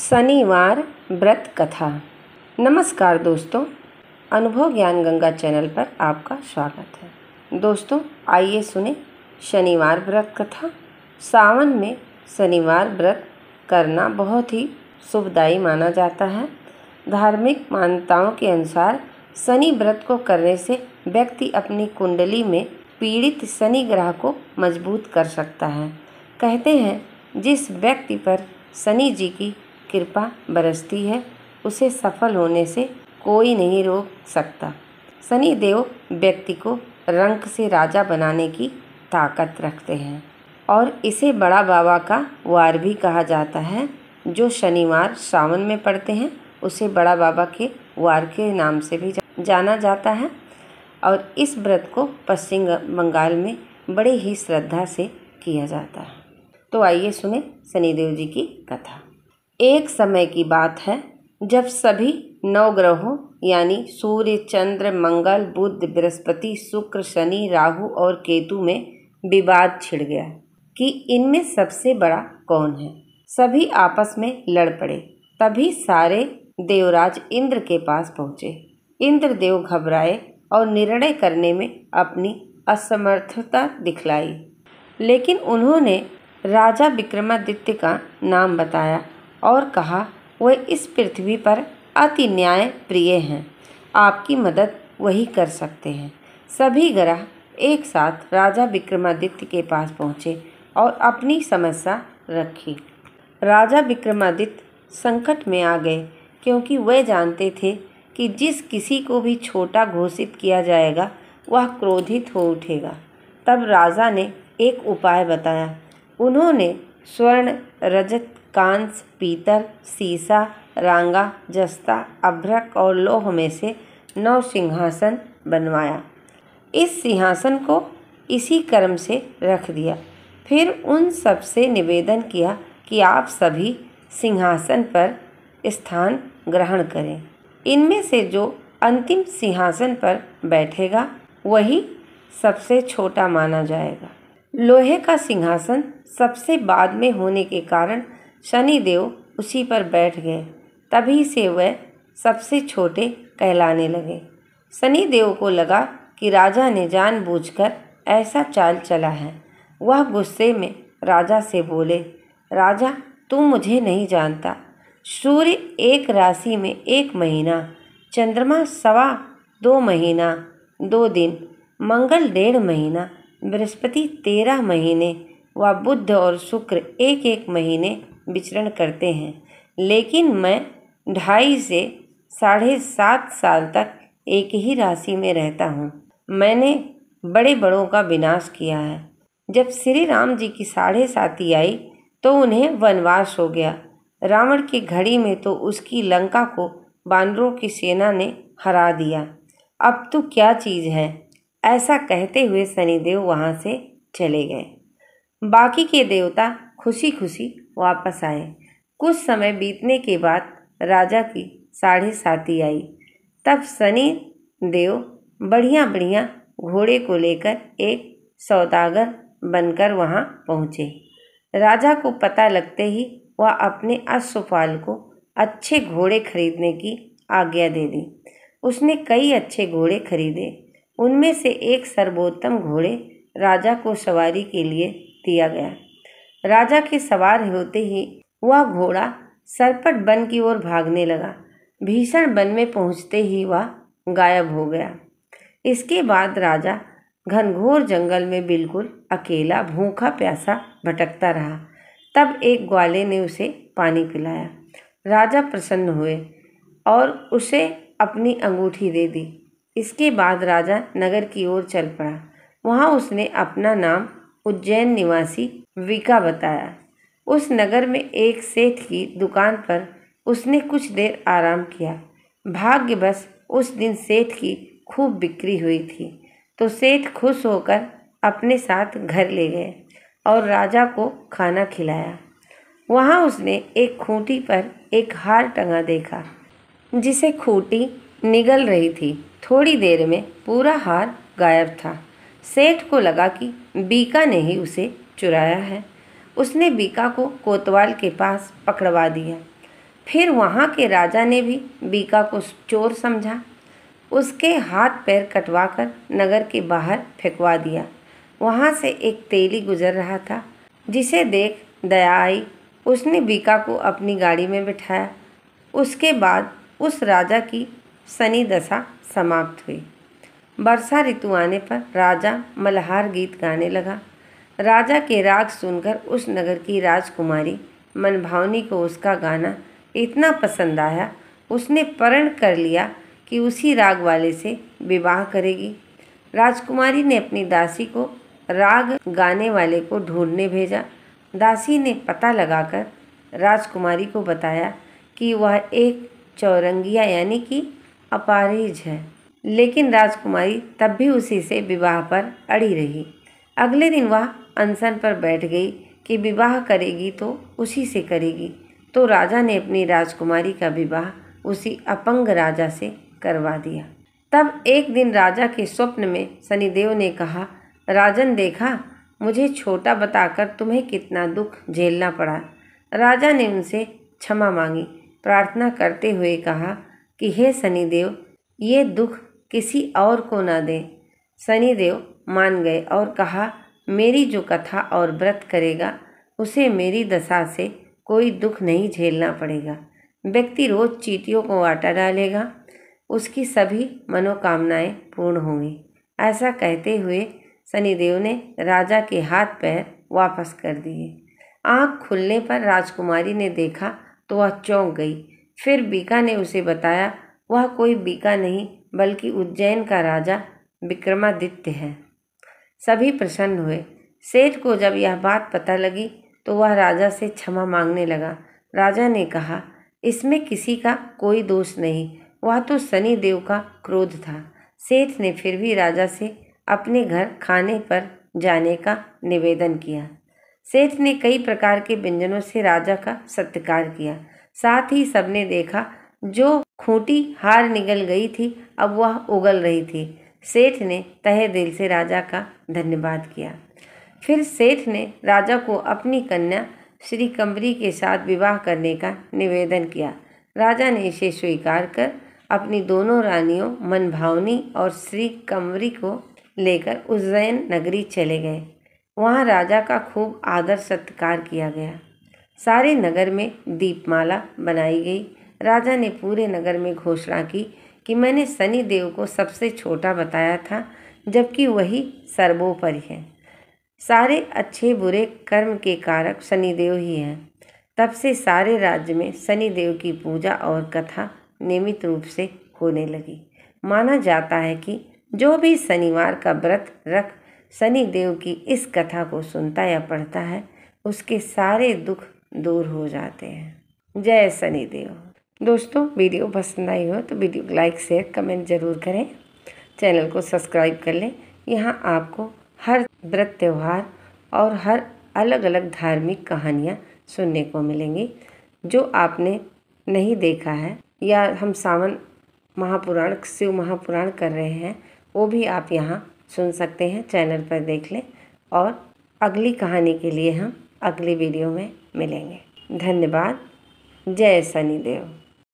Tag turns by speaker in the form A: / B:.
A: शनिवार व्रत कथा नमस्कार दोस्तों अनुभव ज्ञान गंगा चैनल पर आपका स्वागत है दोस्तों आइए सुने शनिवार व्रत कथा सावन में शनिवार व्रत करना बहुत ही शुभदायी माना जाता है धार्मिक मान्यताओं के अनुसार शनि व्रत को करने से व्यक्ति अपनी कुंडली में पीड़ित शनि ग्रह को मजबूत कर सकता है कहते हैं जिस व्यक्ति पर शनि जी की कृपा बरसती है उसे सफल होने से कोई नहीं रोक सकता सनी देव व्यक्ति को रंग से राजा बनाने की ताकत रखते हैं और इसे बड़ा बाबा का वार भी कहा जाता है जो शनिवार सावन में पड़ते हैं उसे बड़ा बाबा के वार के नाम से भी जाना जाता है और इस व्रत को पश्चिम बंगाल में बड़े ही श्रद्धा से किया जाता है तो आइए सुने शनिदेव जी की कथा एक समय की बात है जब सभी नौ ग्रहों यानी सूर्य चंद्र मंगल बुध बृहस्पति शुक्र शनि राहु और केतु में विवाद छिड़ गया कि इनमें सबसे बड़ा कौन है सभी आपस में लड़ पड़े तभी सारे देवराज इंद्र के पास पहुँचे इंद्रदेव घबराए और निर्णय करने में अपनी असमर्थता दिखलाई लेकिन उन्होंने राजा विक्रमादित्य का नाम बताया और कहा वह इस पृथ्वी पर अति न्याय प्रिय हैं आपकी मदद वही कर सकते हैं सभी ग्रह एक साथ राजा विक्रमादित्य के पास पहुँचे और अपनी समस्या रखी राजा विक्रमादित्य संकट में आ गए क्योंकि वे जानते थे कि जिस किसी को भी छोटा घोषित किया जाएगा वह क्रोधित हो उठेगा तब राजा ने एक उपाय बताया उन्होंने स्वर्ण रजत कांस पीतल सीसा रांगा जस्ता अभ्रक और लोह में से नौ सिंहासन बनवाया इस सिंहासन को इसी कर्म से रख दिया फिर उन सब से निवेदन किया कि आप सभी सिंहासन पर स्थान ग्रहण करें इनमें से जो अंतिम सिंहासन पर बैठेगा वही सबसे छोटा माना जाएगा लोहे का सिंहासन सबसे बाद में होने के कारण शनिदेव उसी पर बैठ गए तभी से वह सबसे छोटे कहलाने लगे शनिदेव को लगा कि राजा ने जानबूझकर ऐसा चाल चला है वह गुस्से में राजा से बोले राजा तू मुझे नहीं जानता सूर्य एक राशि में एक महीना चंद्रमा सवा दो महीना दो दिन मंगल डेढ़ महीना बृहस्पति तेरह महीने व बुध और शुक्र एक एक महीने विचरण करते हैं लेकिन मैं ढाई से साढ़े सात साल तक एक ही राशि में रहता हूँ मैंने बड़े बड़ों का विनाश किया है जब श्री राम जी की साढ़े साथी आई तो उन्हें वनवास हो गया रावण की घड़ी में तो उसकी लंका को बानरों की सेना ने हरा दिया अब तो क्या चीज़ है ऐसा कहते हुए शनिदेव वहाँ से चले गए बाकी के देवता खुशी खुशी वापस आए कुछ समय बीतने के बाद राजा की साढ़े साथी आई तब सनी देव बढ़िया बढ़िया घोड़े को लेकर एक सौदागर बनकर वहाँ पहुँचे राजा को पता लगते ही वह अपने अश्वपाल को अच्छे घोड़े खरीदने की आज्ञा दे दी उसने कई अच्छे घोड़े खरीदे उनमें से एक सर्वोत्तम घोड़े राजा को सवारी के लिए दिया गया राजा के सवार होते ही वह घोड़ा सरपट बन की ओर भागने लगा भीषण बन में पहुंचते ही वह गायब हो गया इसके बाद राजा घनघोर जंगल में बिल्कुल अकेला भूखा प्यासा भटकता रहा तब एक ग्वाले ने उसे पानी पिलाया राजा प्रसन्न हुए और उसे अपनी अंगूठी दे दी इसके बाद राजा नगर की ओर चल पड़ा वहाँ उसने अपना नाम उज्जैन निवासी विका बताया उस नगर में एक सेठ की दुकान पर उसने कुछ देर आराम किया भाग्यवश उस दिन सेठ की खूब बिक्री हुई थी तो सेठ खुश होकर अपने साथ घर ले गए और राजा को खाना खिलाया वहाँ उसने एक खूंटी पर एक हार टंगा देखा जिसे खूंटी निगल रही थी थोड़ी देर में पूरा हार गायब था सेठ को लगा कि बीका ने ही उसे चुराया है उसने बीका को कोतवाल के पास पकड़वा दिया फिर वहाँ के राजा ने भी बीका को चोर समझा उसके हाथ पैर कटवाकर नगर के बाहर फेंकवा दिया वहाँ से एक तेली गुजर रहा था जिसे देख दया आई उसने बीका को अपनी गाड़ी में बिठाया उसके बाद उस राजा की सनी दशा समाप्त हुई वर्षा ऋतु आने पर राजा मल्हार गीत गाने लगा राजा के राग सुनकर उस नगर की राजकुमारी मनभावनी को उसका गाना इतना पसंद आया उसने परण कर लिया कि उसी राग वाले से विवाह करेगी राजकुमारी ने अपनी दासी को राग गाने वाले को ढूंढने भेजा दासी ने पता लगाकर राजकुमारी को बताया कि वह एक चौरंगिया यानी कि अपारिज है लेकिन राजकुमारी तब भी उसी से विवाह पर अड़ी रही अगले दिन वह अनसन पर बैठ गई कि विवाह करेगी तो उसी से करेगी तो राजा ने अपनी राजकुमारी का विवाह उसी अपंग राजा से करवा दिया तब एक दिन राजा के स्वप्न में शनिदेव ने कहा राजन देखा मुझे छोटा बताकर तुम्हें कितना दुख झेलना पड़ा राजा ने उनसे क्षमा मांगी प्रार्थना करते हुए कहा कि हे शनिदेव ये दुख किसी और को न दे शनिदेव मान गए और कहा मेरी जो कथा और व्रत करेगा उसे मेरी दशा से कोई दुख नहीं झेलना पड़ेगा व्यक्ति रोज चीटियों को आटा डालेगा उसकी सभी मनोकामनाएं पूर्ण होंगी ऐसा कहते हुए शनिदेव ने राजा के हाथ पैर वापस कर दिए आँख खुलने पर राजकुमारी ने देखा तो वह चौंक गई फिर बीका ने उसे बताया वह कोई बीका नहीं बल्कि उज्जैन का राजा विक्रमादित्य है सभी प्रसन्न हुए सेठ को जब यह बात पता लगी तो वह राजा से क्षमा मांगने लगा राजा ने कहा इसमें किसी का कोई दोष नहीं वह तो सनी देव का क्रोध था सेठ ने फिर भी राजा से अपने घर खाने पर जाने का निवेदन किया सेठ ने कई प्रकार के व्यंजनों से राजा का सत्कार किया साथ ही सबने देखा जो खूंटी हार निगल गई थी अब वह उगल रही थी सेठ ने तहे दिल से राजा का धन्यवाद किया फिर सेठ ने राजा को अपनी कन्या श्री कमरी के साथ विवाह करने का निवेदन किया राजा ने इसे स्वीकार कर अपनी दोनों रानियों मनभावनी और श्री कमरी को लेकर उज्जैन नगरी चले गए वहाँ राजा का खूब आदर सत्कार किया गया सारे नगर में दीपमाला बनाई गई राजा ने पूरे नगर में घोषणा की कि मैंने सनी देव को सबसे छोटा बताया था जबकि वही सर्वोपरि है सारे अच्छे बुरे कर्म के कारक शनिदेव ही हैं तब से सारे राज्य में शनिदेव की पूजा और कथा नियमित रूप से होने लगी माना जाता है कि जो भी शनिवार का व्रत रख शनिदेव की इस कथा को सुनता या पढ़ता है उसके सारे दुख दूर हो जाते हैं जय शनिदेव दोस्तों वीडियो पसंद आई हो तो वीडियो को लाइक शेयर कमेंट ज़रूर करें चैनल को सब्सक्राइब कर लें यहाँ आपको हर व्रत त्यौहार और हर अलग अलग धार्मिक कहानियाँ सुनने को मिलेंगी जो आपने नहीं देखा है या हम सावन महापुराण शिव महापुराण कर रहे हैं वो भी आप यहाँ सुन सकते हैं चैनल पर देख लें और अगली कहानी के लिए हम अगली वीडियो में मिलेंगे धन्यवाद जय शनिदेव